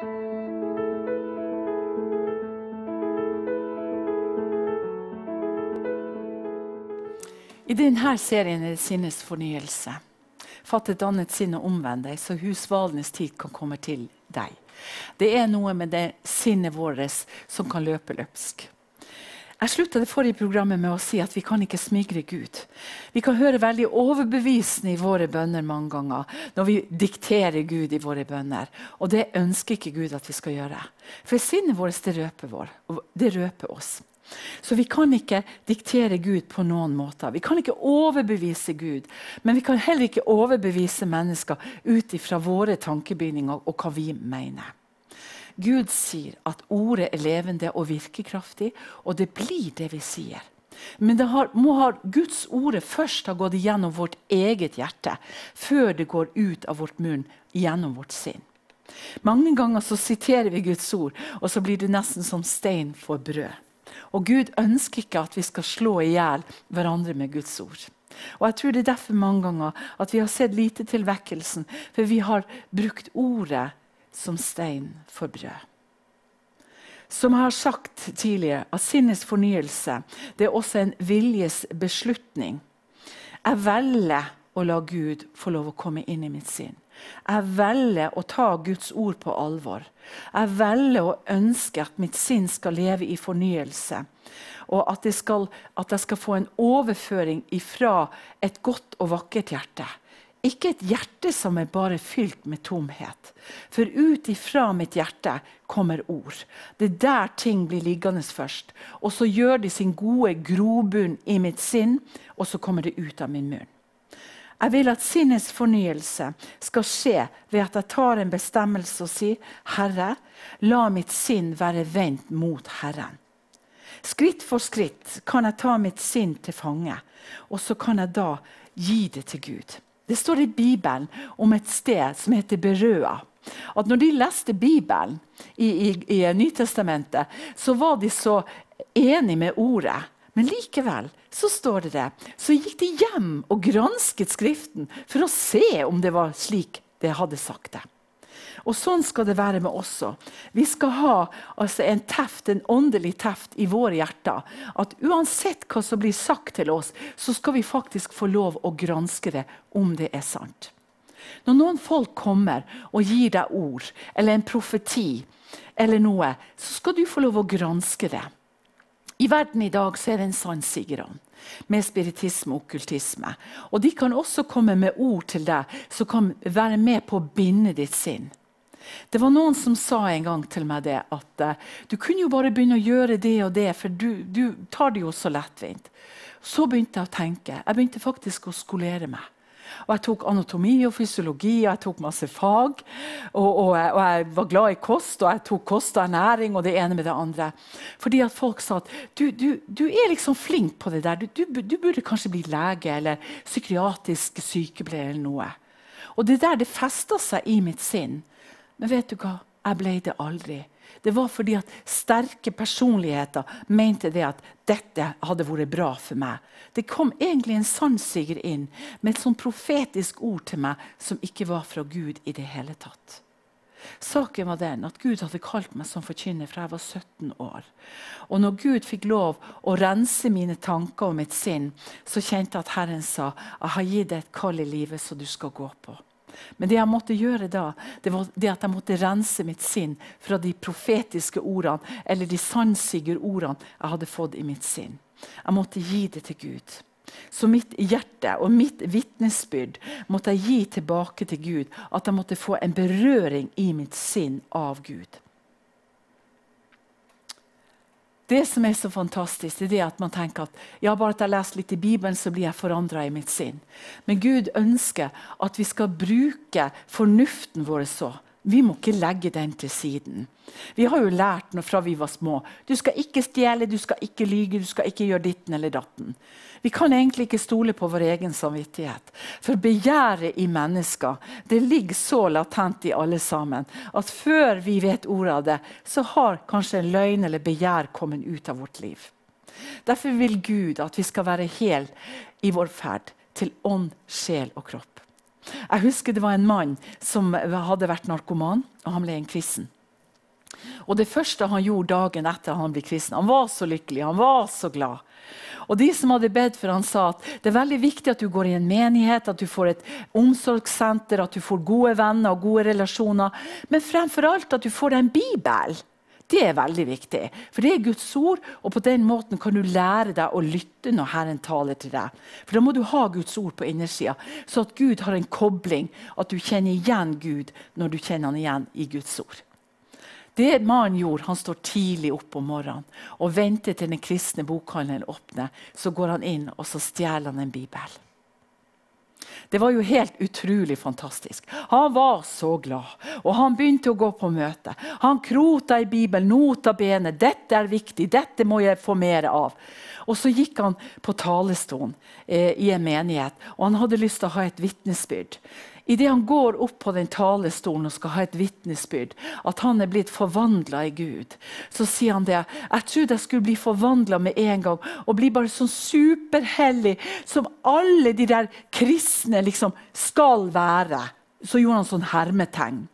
I denne serien er det sinnets fornyelse. Fatt et annet sinn og omvend deg, så husvalenes tid kan komme til deg. Det er noe med det sinnet vårt som kan løpe løpsk. Jeg slutta det forrige programmet med å si at vi kan ikke smigre Gud. Vi kan høre veldig overbevisende i våre bønner mange ganger når vi dikterer Gud i våre bønner. Og det ønsker ikke Gud at vi skal gjøre. For sinnet vårt, det røper, vår, det røper oss. Så vi kan ikke diktere Gud på noen måter. Vi kan ikke overbevise Gud. Men vi kan heller ikke overbevise mennesker ut ifra våre tankebegynninger og hva vi mener. Gud sier at ordet er levende og virkekraftig, og det blir det vi sier. Men har, må ha Guds ordet først ha gått gjennom vårt eget hjerte, før det går ut av vårt munn, gjennom vårt sinn. Mange ganger så siterer vi Guds ord, og så blir det nesten som stein for brød. Og Gud ønsker ikke at vi skal slå i hjel hverandre med Guds ord. Og jeg tror Det er derfor mange ganger at vi har sett lite til vekkelsen, for vi har brukt ordet som stein for brød. Som jeg har sagt tidligere, at sinnets fornyelse er også en viljes beslutning. Jeg velger å la Gud få lov å komme inn i mitt sinn. Jeg velger å ta Guds ord på alvor. Jeg velger å ønske at mitt sinn skal leve i fornyelse. Og at, jeg skal, at jeg skal få en overføring ifra et godt og vakkert hjerte ikke et hjerte som er bare fylt med tomhet. For ut ifra mitt hjerte kommer ord. Det er der ting blir liggende først. Og så gjør de sin gode grobunn i mitt sinn, og så kommer det ut av min munn. Jeg vil at sinnets fornyelse skal skje ved at jeg tar en bestemmelse og sier, 'Herre, la mitt sinn være vendt mot Herren'. Skritt for skritt kan jeg ta mitt sinn til fange, og så kan jeg da gi det til Gud. Det står i Bibelen om et sted som heter Berøa. At når de leste Bibelen i, i, i Nytestamentet, så var de så enig med ordet. Men likevel så står det det. Så gikk de hjem og gransket Skriften for å se om det var slik det hadde sagt det. Og sånn skal det være med oss også. Vi skal ha altså, en teft, en åndelig teft i våre hjerter. At uansett hva som blir sagt til oss, så skal vi faktisk få lov å granske det om det er sant. Når noen folk kommer og gir deg ord eller en profeti, eller noe, så skal du få lov å granske det. I verden i dag er det en sannsigere med spiritisme og okkultisme. Og de kan også komme med ord til deg som kan være med på å binde ditt sinn. Det var noen som sa en gang til meg det at eh, du kunne jo bare begynne å gjøre det og det, for du, du tar det jo så lettvint. Så begynte jeg å tenke. Jeg begynte faktisk å skolere meg. Og jeg tok anatomi og fysiologi, og jeg tok masse fag. Og, og, jeg, eh, og, jeg, var glad i kost, og jeg tok kost og ernæring og det ene med det andre. Fordi at folk sa at du, du, du er liksom flink på det der. Du, du, burde kanskje bli lege eller psykiatrisk sykepleier eller noe. Og det der det festa seg i mitt sinn. Men vet du hva? Jeg ble det aldri. Det var fordi at sterke personligheter mente det at dette hadde vært bra for meg. Det kom egentlig en sannsiger inn med et sånn profetisk ord til meg som ikke var fra Gud i det hele tatt. Saken var den at Gud hadde kalt meg som forkynner fra jeg var 17 år. Og når Gud fikk lov å rense mine tanker og mitt sinn, så kjente jeg at Herren sa jeg har gitt deg et kall i livet som du skal gå på. Men det jeg måtte gjøre da, det var det at jeg måtte rense mitt sinn fra de profetiske ordene eller de sannsigre ordene jeg hadde fått i mitt sinn. Jeg måtte gi det til Gud. Så mitt hjerte og mitt vitnesbyrd måtte jeg gi tilbake til Gud. At jeg måtte få en berøring i mitt sinn av Gud det som er så fantastisk, det er at man tenker at ja, bare at jeg leser litt i Bibelen, så blir jeg forandra i mitt sinn. Men Gud ønsker at vi skal bruke fornuften vår så. Vi må ikke legge den til siden. Vi har jo lært noe fra vi var små. Du skal ikke stjele, du skal ikke lyge, du skal ikke gjøre ditten eller datten. Vi kan egentlig ikke stole på vår egen samvittighet. For begjæret i mennesker det ligger så latent i alle sammen at før vi vet ordet av det, så har kanskje en løgn eller begjær kommet ut av vårt liv. Derfor vil Gud at vi skal være hel i vår ferd til ånd, sjel og kropp. Jeg husker det var en mann som hadde vært narkoman, og han ble en kristen. Og det første han gjorde dagen etter han ble kristen Han var så lykkelig, han var så glad. Og de som hadde bedt for han sa at det er veldig viktig at du går i en menighet, at du får et omsorgssenter, at du får gode venner og gode relasjoner, men fremfor alt at du får deg en bibel. Det er veldig viktig. For det er Guds ord, og på den måten kan du lære deg å lytte når Herren taler til deg. For da må du ha Guds ord på innersida, så at Gud har en kobling. At du kjenner igjen Gud når du kjenner han igjen i Guds ord. Det mannen gjorde, han står tidlig opp om morgenen og venter til den kristne bokhandelen åpner. Så går han inn og så stjeler han en bibel. Det var jo helt utrolig fantastisk. Han var så glad, og han begynte å gå på møte. Han krota i Bibelen, nota bene. 'Dette er viktig, dette må jeg få mer av.' Og så gikk han på talerstolen eh, i en menighet, og han hadde lyst til å ha et vitnesbyrd idet han går opp på den talestolen og skal ha et vitnesbyrd, at han er blitt forvandla i Gud, så sier han det. Jeg trodde jeg skulle bli forvandla med en gang og bli bare sånn superhellig som alle de der kristne liksom skal være. Så gjorde han sånn hermetegn.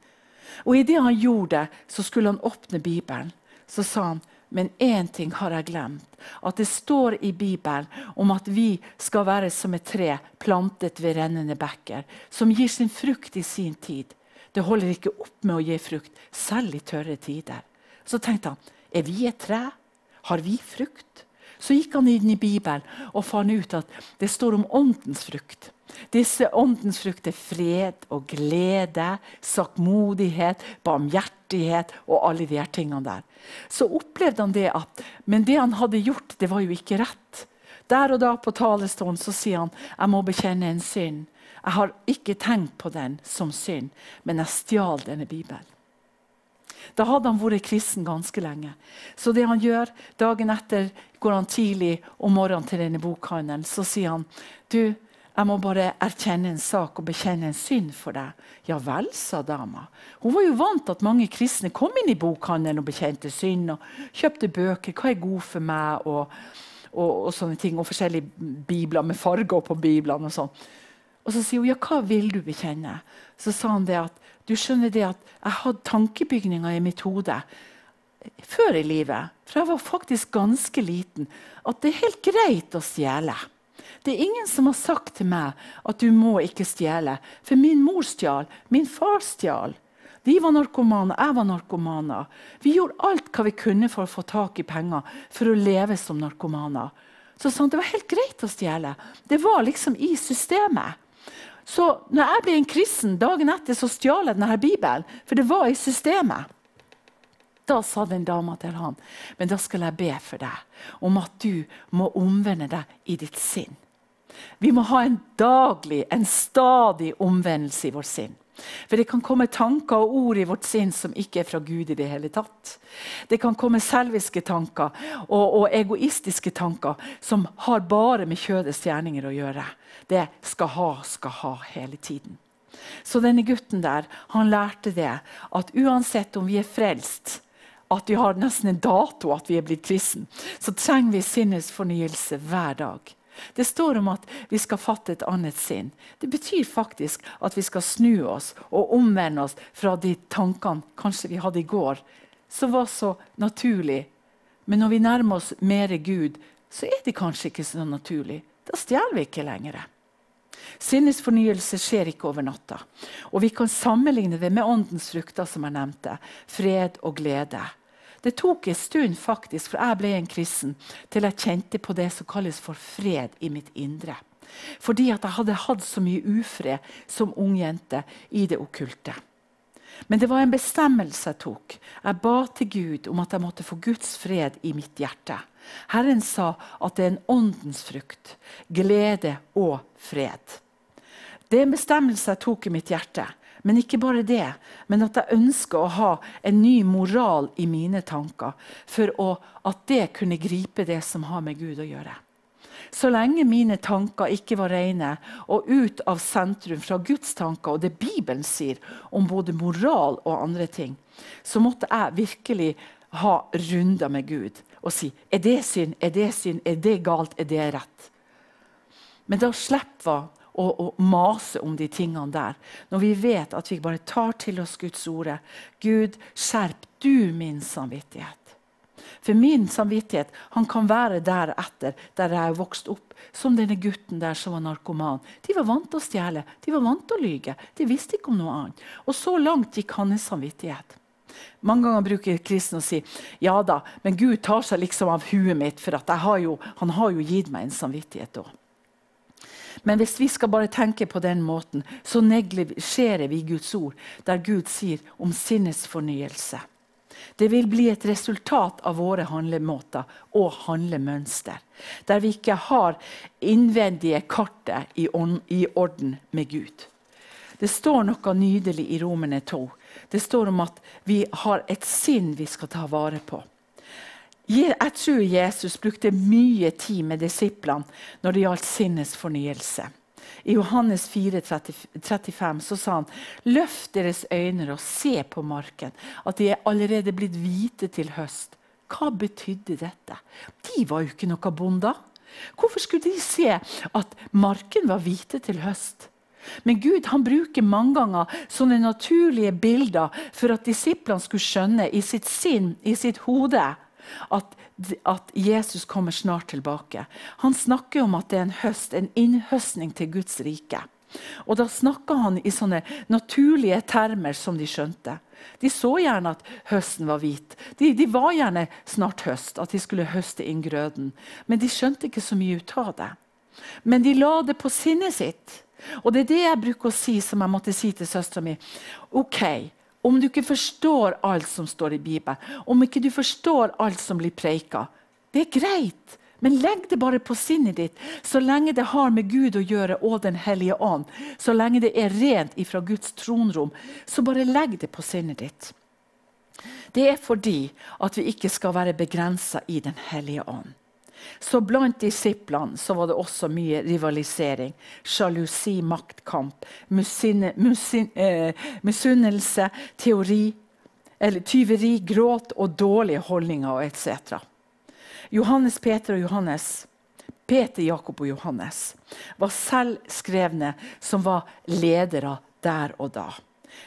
Og idet han gjorde det, så skulle han åpne Bibelen. Så sa han men én ting har jeg glemt. At det står i Bibelen om at vi skal være som et tre plantet ved rennende bekker, som gir sin frukt i sin tid. Det holder ikke opp med å gi frukt, selv i tørre tider. Så tenkte han er vi et tre? Har vi frukt? Så gikk han inn i Bibelen og fant ut at det står om åndens frukt. Disse åndens frukt er fred og glede, sakmodighet, barmhjertighet og alle de her tingene der. Så opplevde han det at Men det han hadde gjort, det var jo ikke rett. Der og da på talerstolen så sier han jeg må bekjenne en synd. Jeg har ikke tenkt på den som synd, men jeg stjal denne Bibelen. Da hadde han vært kristen ganske lenge. Så det han gjør, dagen etter går han tidlig om morgenen til denne bokhandelen. Så sier han, 'Du, jeg må bare erkjenne en sak og bekjenne en synd for deg.' 'Ja vel', sa dama. Hun var jo vant til at mange kristne kom inn i bokhandelen og bekjente synd og kjøpte bøker. 'Hva er god for meg?' og, og, og sånne ting, og forskjellige bibler med farger på biblene. og sånn. Og så sier hun, 'Ja, hva vil du bekjenne?' Så sa han det at du skjønner det at Jeg hadde tankebygninger i mitt hode før i livet, fra jeg var faktisk ganske liten, at det er helt greit å stjele. Det er ingen som har sagt til meg at du må ikke stjele. For min mor stjal, min far stjal. De var narkomane, jeg var narkomaner. Vi gjorde alt hva vi kunne for å få tak i penger, for å leve som narkomaner. Så sånn, Det var helt greit å stjele. Det var liksom i systemet. Så når jeg ble en kristen, dagen etter så stjal jeg denne Bibelen, for det var i systemet. Da sa den dama til ham, men da skal jeg be for deg om at du må omvende deg i ditt sinn. Vi må ha en daglig, en stadig omvendelse i vårt sinn. For det kan komme tanker og ord i vårt sinn som ikke er fra Gud i det hele tatt. Det kan komme selviske tanker og, og egoistiske tanker som har bare med kjødets gjerninger å gjøre. Det skal ha, skal ha hele tiden. Så denne gutten der, han lærte det at uansett om vi er frelst, at vi har nesten en dato at vi er blitt kristen, så trenger vi sinnets fornyelse hver dag. Det står om at vi skal fatte et annet sinn. Det betyr faktisk at vi skal snu oss og omvende oss fra de tankene kanskje vi hadde i går, som var så naturlig. Men når vi nærmer oss mer Gud, så er det kanskje ikke så naturlig. Da stjeler vi ikke lenger. Sinnets fornyelse skjer ikke over natta. Og vi kan sammenligne det med åndens frukter, som jeg nevnte. Fred og glede. Det tok en stund, faktisk, for jeg ble en kristen, til jeg kjente på det som kalles for fred i mitt indre. Fordi at jeg hadde hatt så mye ufred som ung jente i det okkulte. Men det var en bestemmelse jeg tok. Jeg ba til Gud om at jeg måtte få Guds fred i mitt hjerte. Herren sa at det er en åndens frukt, glede og fred. Det er en bestemmelse jeg tok i mitt hjerte. Men ikke bare det, men at jeg ønsker å ha en ny moral i mine tanker. For å, at det kunne gripe det som har med Gud å gjøre. Så lenge mine tanker ikke var rene og ut av sentrum fra Guds tanker og det Bibelen sier om både moral og andre ting, så måtte jeg virkelig ha runder med Gud og si er det synd, er det synd, er det galt, er det rett? Men da slipper og, og, mase om de tingene der. Når vi vet at vi bare tar til oss Guds ordet. Gud, skjerp du min samvittighet. For min samvittighet han kan være deretter, der jeg er vokst opp, som denne gutten der som var narkoman. De var vant til å stjele, de var vant til å lyge. De visste ikke om noe annet. Og så langt gikk hans samvittighet. Mange ganger bruker kristne å si ja da, men Gud tar seg liksom av huet mitt, for har jo, han har jo gitt meg en samvittighet òg. Men hvis vi skal bare tenke på den måten, så neglisjerer vi Guds ord, der Gud sier om sinnets fornyelse. Det vil bli et resultat av våre handlemåter og handlemønster, der vi ikke har innvendige kartet i, i orden med Gud. Det står noe nydelig i Romene 2. Det står om at vi har et sinn vi skal ta vare på. Jeg tror Jesus brukte mye tid med disiplene når det gjaldt sinnets fornyelse. I Johannes 4, 35 så sa han løft deres øyne og se på marken, at de er allerede blitt hvite til høst. Hva betydde dette? De var jo ikke noen bonder. Hvorfor skulle de se at marken var hvite til høst? Men Gud han bruker mange ganger sånne naturlige bilder for at disiplene skulle skjønne i sitt sinn, i sitt hode, at, at, Jesus kommer snart tilbake. Han snakker om at det er en høst, en innhøstning til Guds rike. Og Da snakker han i sånne naturlige termer som de skjønte. De så gjerne at høsten var hvit. De, de var gjerne snart høst, at de skulle høste inn grøden. Men de skjønte ikke så mye ut av det. Men de la det på sinnet sitt. Og det er det jeg bruker å si, som jeg måtte si til søstera mi. OK, om du ikke forstår alt som står i Bibelen, om ikke du forstår alt som blir preika, det er greit. Men legg det bare på sinnet ditt, så lenge det har med Gud å gjøre og Den hellige ånd. Så lenge det er rent ifra Guds tronrom, så bare legg det på sinnet ditt. Det er fordi at vi ikke skal være begrensa i Den hellige ånd. Så blant disiplene så var det også mye rivalisering. Sjalusi, maktkamp, eh, misunnelse, teori, eller tyveri, gråt og dårlige holdninger etc. Johannes Peter og Johannes Peter, Jakob og Johannes var selvskrevne som var ledere der og da.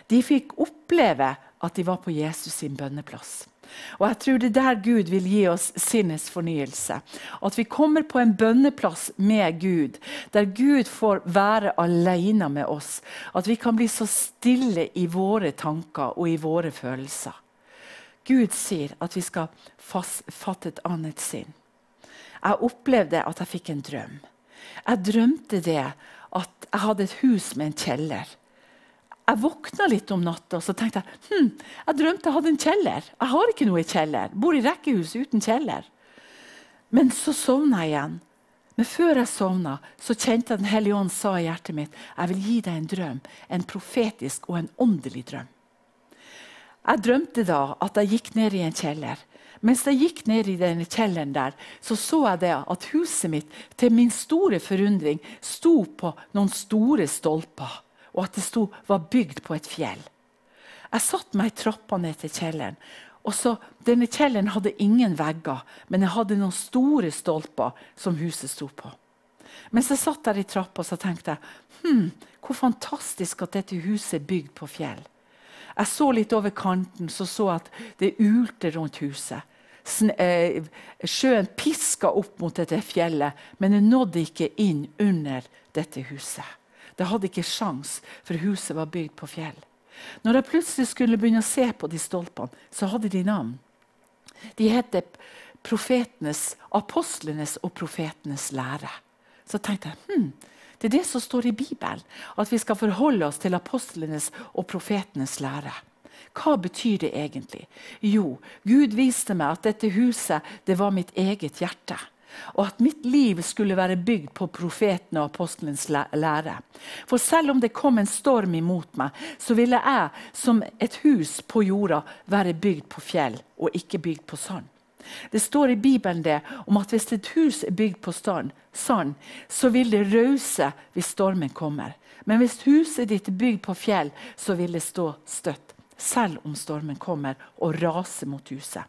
De fikk oppleve at de var på Jesus sin bønneplass. Og jeg tror det er der Gud vil gi oss sinnets fornyelse. At vi kommer på en bønneplass med Gud, der Gud får være alene med oss. At vi kan bli så stille i våre tanker og i våre følelser. Gud sier at vi skal fatte et annet sinn. Jeg opplevde at jeg fikk en drøm. Jeg drømte det at jeg hadde et hus med en kjeller jeg våkna litt om natta så tenkte jeg, hm, jeg drømte jeg hadde en kjeller. Jeg har ikke noe i kjeller. Bor i rekkehus uten kjeller. Men så sovna jeg igjen. Men før jeg sovna, så kjente jeg Den hellige ånd sa i hjertet mitt jeg vil gi deg en drøm. En profetisk og en åndelig drøm. Jeg drømte da at jeg gikk ned i en kjeller. Mens jeg gikk ned i denne kjelleren der, så så jeg det at huset mitt til min store forundring sto på noen store stolper og at det sto, var bygd på et fjell. Jeg satte meg i trappa ned til kjelleren. Og så, denne kjelleren hadde ingen vegger, men jeg hadde noen store stolper som huset sto på. Mens jeg satt der i trappa, så tenkte jeg hm, hvor fantastisk at dette huset er bygd på fjell. Jeg så litt over kanten, så så at det ulte rundt huset. Eh, sjøen piska opp mot dette fjellet, men det nådde ikke inn under dette huset. Det hadde ikke sjans, for huset var bygd på fjell. Når jeg plutselig skulle begynne å se på de stolpene, så hadde de navn. De heter profetenes, apostlenes og profetenes lære. Så tenkte jeg hm, det er det som står i Bibelen, at vi skal forholde oss til apostlenes og profetenes lære. Hva betyr det egentlig? Jo, Gud viste meg at dette huset det var mitt eget hjerte og at mitt liv skulle være bygd på profetene og apostelens lære. For selv om det kom en storm imot meg, så ville jeg som et hus på jorda være bygd på fjell og ikke bygd på sand. Det står i Bibelen det om at hvis et hus er bygd på sand, så vil det rause hvis stormen kommer. Men hvis huset ditt er bygd på fjell, så vil det stå støtt, selv om stormen kommer og raser mot huset.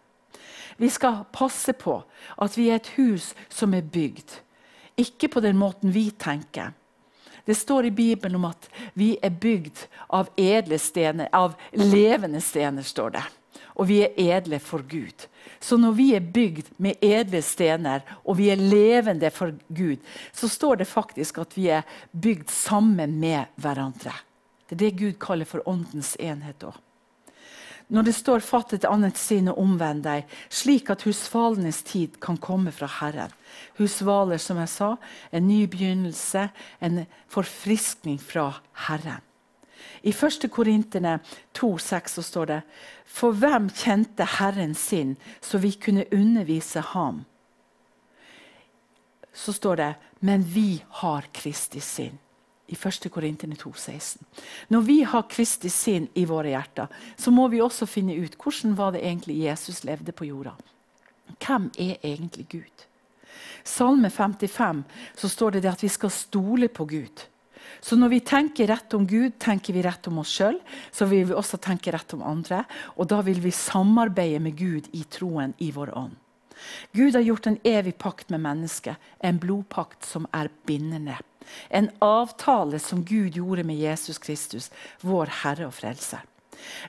Vi skal passe på at vi er et hus som er bygd. Ikke på den måten vi tenker. Det står i Bibelen om at vi er bygd av edle stener, av levende stener, står det. Og vi er edle for Gud. Så når vi er bygd med edle stener, og vi er levende for Gud, så står det faktisk at vi er bygd sammen med hverandre. Det er det Gud kaller for åndens enhet òg når det står 'fatt et annet sinn og omvend deg', slik at husvalenes tid kan komme fra Herren. Husvaler, som jeg sa, en ny begynnelse, en forfriskning fra Herren. I 1. Korinterne 2,6 står det For hvem kjente Herren sin, så vi kunne undervise ham? Så står det Men vi har Kristi sinn i 1. Korintene 16. Når vi har Kristi sinn i våre hjerter, så må vi også finne ut hvordan var det egentlig Jesus levde på jorda. Hvem er egentlig Gud? Salme 55 så står det, det at vi skal stole på Gud. Så når vi tenker rett om Gud, tenker vi rett om oss sjøl. Så vil vi også tenke rett om andre, og da vil vi samarbeide med Gud i troen i vår ånd. Gud har gjort en evig pakt med mennesket, en blodpakt som er bindende. En avtale som Gud gjorde med Jesus Kristus, vår Herre og Frelser.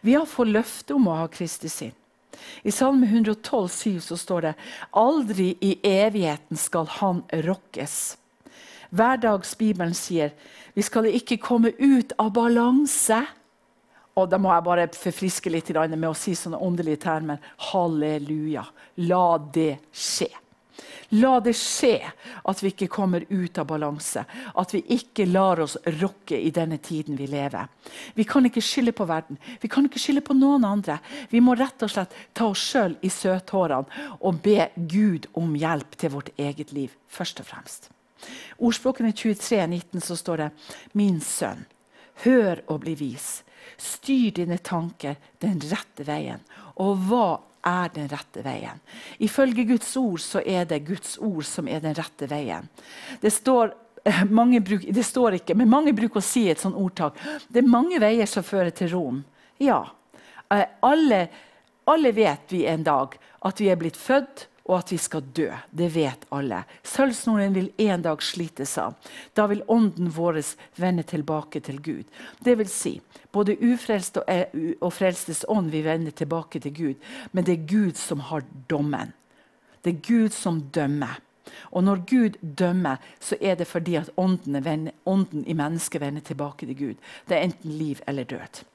Vi har fått løfte om å ha Kristus sinn. I Salme 112, 7, så står det aldri i evigheten skal han rokkes. Hverdagsbibelen sier vi skal ikke komme ut av balanse. Og da må jeg bare forfriske litt med å si sånne åndelige termer. Halleluja. La det skje. La det skje at vi ikke kommer ut av balanse. At vi ikke lar oss rokke i denne tiden vi lever. Vi kan ikke skylde på verden. Vi kan ikke skylde på noen andre. Vi må rett og slett ta oss sjøl i søthårene og be Gud om hjelp til vårt eget liv, først og fremst. Ordspråkene 23, 19, så står det Min sønn, hør og bli vis. Styr dine tanker den rette veien, og hva er den rette veien. Ifølge Guds ord så er det Guds ord som er den rette veien. Det står, eh, bruk, det står ikke, men mange bruker å si et sånt ordtak. Det er mange veier som fører til Rom. Ja. Eh, alle, alle vet vi en dag at vi er blitt født, og at vi skal dø. Det vet alle. Sølvsnoren vil en dag slites av. Da vil ånden vår vende tilbake til Gud. Det vil si, både ufrelst og, eh, og frelstes ånd vil vende tilbake til Gud, men det er Gud som har dommen. Det er Gud som dømmer. Og når Gud dømmer, så er det fordi at ånden, i mennesket vender tilbake til Gud. Det er enten liv eller død.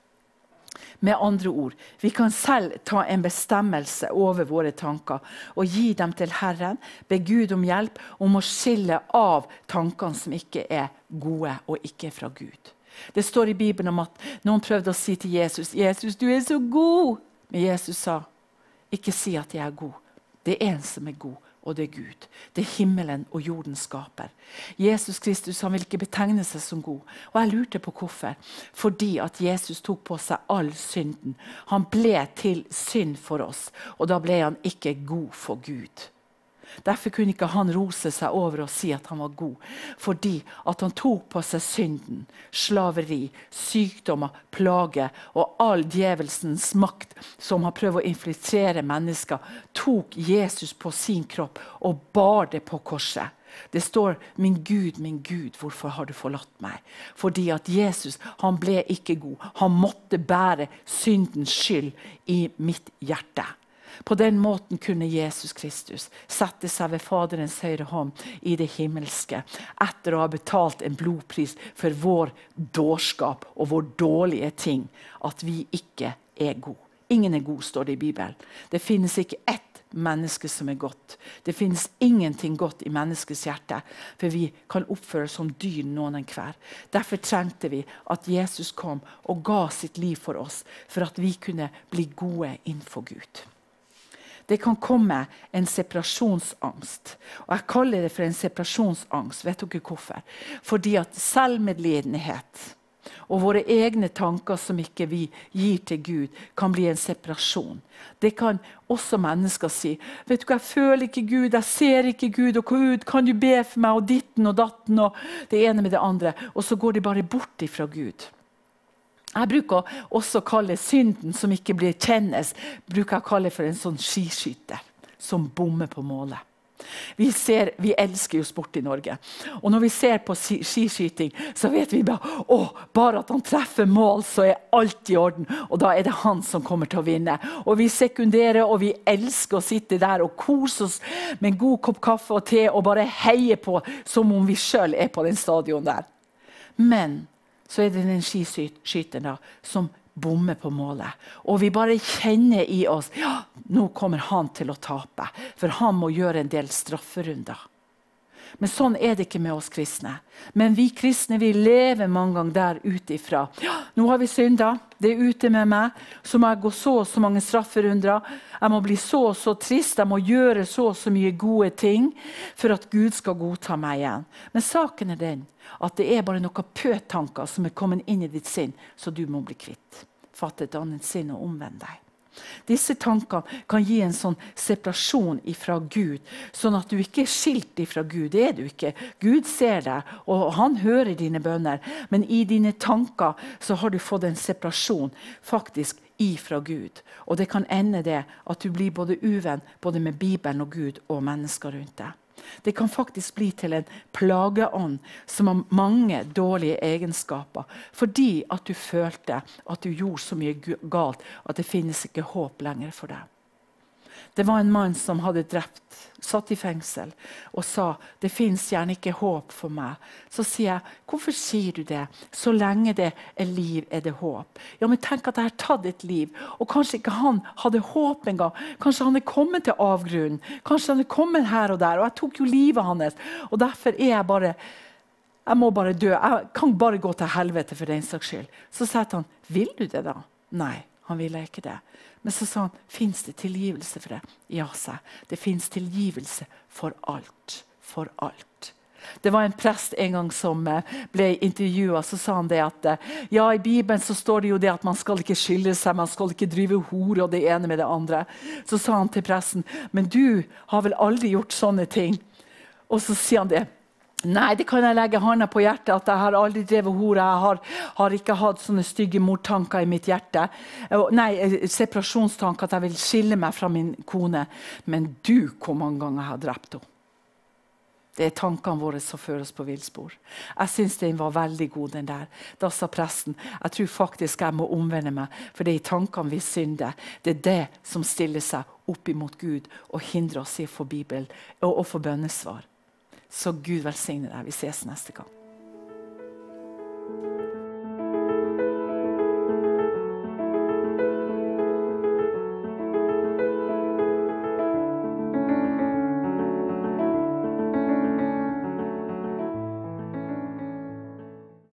Med andre ord, vi kan selv ta en bestemmelse over våre tanker og gi dem til Herren, be Gud om hjelp om å skille av tankene som ikke er gode og ikke fra Gud. Det står i Bibelen om at noen prøvde å si til Jesus, 'Jesus, du er så god.' Men Jesus sa, 'Ikke si at jeg er god. Det er en som er god, og det er Gud. Det er himmelen og jorden skaper. Jesus Kristus han vil ikke betegne seg som god. Og jeg lurte på hvorfor. Fordi at Jesus tok på seg all synden. Han ble til synd for oss, og da ble han ikke god for Gud. Derfor kunne ikke han rose seg over og si at han var god. Fordi at han tok på seg synden, slaveri, sykdommer, plage og all djevelsens makt som har prøvd å infiltrere mennesker, tok Jesus på sin kropp og bar det på korset. Det står 'Min Gud, min Gud, hvorfor har du forlatt meg?' Fordi at Jesus han ble ikke god. Han måtte bære syndens skyld i mitt hjerte. På den måten kunne Jesus Kristus sette seg ved Faderens høyre hånd i det himmelske etter å ha betalt en blodpris for vår dårskap og vår dårlige ting, at vi ikke er gode. Ingen er god, står det i Bibelen. Det finnes ikke ett menneske som er godt. Det finnes ingenting godt i menneskets hjerte, for vi kan oppføre oss som dyr noen hver. Derfor trengte vi at Jesus kom og ga sitt liv for oss, for at vi kunne bli gode innenfor Gud det kan komme en separasjonsangst. Og jeg kaller det for en separasjonsangst. Vet dere hvorfor? Fordi at selvmedlidenhet og våre egne tanker som ikke vi gir til Gud, kan bli en separasjon. Det kan også mennesker si. vet du 'Jeg føler ikke Gud, jeg ser ikke Gud.' og Gud, 'Kan du be for meg?' og ditten og datten og det ene med det andre. Og så går de bare bort ifra Gud. Jeg bruker også å kalle synden som ikke blir kjennes, bruker jeg å kalle for en sånn skiskytter som bommer på målet. Vi, ser, vi, elsker jo sport i Norge. Og når vi ser på skiskyting, så vet vi bare å, bare at han treffer mål, så er alt i orden. Og da er det han som kommer til å vinne. Og vi sekunderer, og vi elsker å sitte der og kose oss med en god kopp kaffe og te og bare heie på som om vi sjøl er på den stadion der. Men så er det den skiskyteren som bommer på målet. Og vi bare kjenner i oss ja, nå kommer han til å tape. For han må gjøre en del strafferunder. Men sånn er det ikke med oss kristne. Men vi kristne vi lever mange ganger der ut ifra. Ja, 'Nå har vi synda. Det er ute med meg. Så må jeg gå så og så mange strafferunder. Jeg må bli så og så trist. Jeg må gjøre så og så mye gode ting for at Gud skal godta meg igjen.' Men saken er den at det er bare noen pøtanker som er kommet inn i ditt sinn, så du må bli kvitt. Fatte et annet sinn og omvend deg. Disse tankene kan gi en sånn separasjon ifra Gud, sånn at du ikke er skilt ifra Gud. Det er du ikke. Gud ser deg, og han hører dine bønner. Men i dine tanker så har du fått en separasjon faktisk ifra Gud. Og det kan ende det at du blir både uvenn både med Bibelen og Gud og mennesker rundt deg. Det kan faktisk bli til en plageånd som har mange dårlige egenskaper. Fordi at du følte at du gjorde så mye galt at det finnes ikke håp lenger for deg. Det var en mann som hadde drept, satt i fengsel, og sa det fins gjerne ikke håp for meg. Så sier jeg, hvorfor sier du det? Så lenge det er liv, er det håp. Ja, men tenk at jeg har tatt et liv, og kanskje ikke han hadde håp engang. Kanskje han er kommet til avgrunnen. Kanskje han er kommet her og der. Og jeg tok jo livet hans. Og derfor er jeg bare jeg må bare dø. Jeg kan bare gå til helvete for den saks skyld. Så sier han, vil du det da? Nei, han ville ikke det. Men så sa han fins det tilgivelse for det. Ja, sa jeg. Det fins tilgivelse for alt. For alt. Det var en prest en gang som eh, ble intervjua. Så sa han det at eh, ja, i Bibelen så står det jo det at man skal ikke skille seg, man skal ikke drive hore og det ene med det andre. Så sa han til pressen, men du har vel aldri gjort sånne ting? Og så sier han det. Nei, det kan jeg legge hånda på hjertet at jeg har aldri drevet hore. Jeg har, har, ikke hatt sånne stygge mordtanker i mitt hjerte. Nei, eh, separasjonstanker at jeg vil skille meg fra min kone. Men du, hvor mange ganger jeg har drept henne. Det er tankene våre som fører oss på villspor. Jeg syns den var veldig god, den der. Da sa presten jeg tror faktisk jeg må omvende meg, for det er i tankene vi synder. Det er det som stiller seg opp imot Gud og hindrer oss i å få Bibelen og å få bønnesvar. Så Gud velsigne deg. Vi ses neste gang.